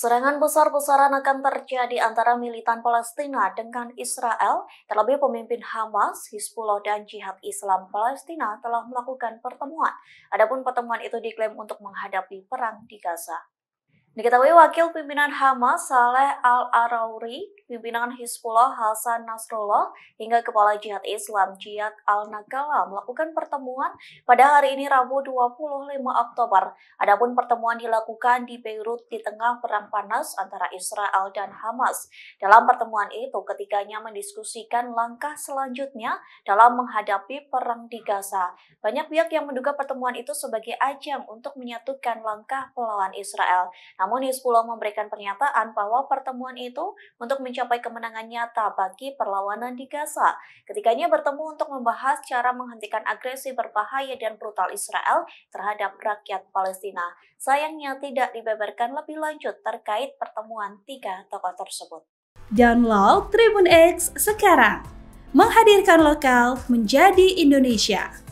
Serangan besar-besaran akan terjadi antara militan Palestina dengan Israel, terlebih pemimpin Hamas, Hizbullah, dan Jihad Islam Palestina telah melakukan pertemuan. Adapun pertemuan itu diklaim untuk menghadapi perang di Gaza. Diketahui Wakil Pimpinan Hamas Saleh Al-Arauri, pimpinan Hizbullah Hasan Nasrullah, hingga Kepala Jihad Islam Jihad Al-Nakala melakukan pertemuan pada hari ini Rabu 25 Oktober. Adapun pertemuan dilakukan di Beirut di tengah perang panas antara Israel dan Hamas. Dalam pertemuan itu, ketiganya mendiskusikan langkah selanjutnya dalam menghadapi perang di Gaza. Banyak pihak yang menduga pertemuan itu sebagai ajang untuk menyatukan langkah pelawan Israel. Namun namun Hizbullah memberikan pernyataan bahwa pertemuan itu untuk mencapai kemenangan nyata bagi perlawanan di Gaza. Ketiganya bertemu untuk membahas cara menghentikan agresi berbahaya dan brutal Israel terhadap rakyat Palestina. Sayangnya tidak dibeberkan lebih lanjut terkait pertemuan tiga tokoh tersebut. Download Tribun X sekarang. Menghadirkan lokal menjadi Indonesia.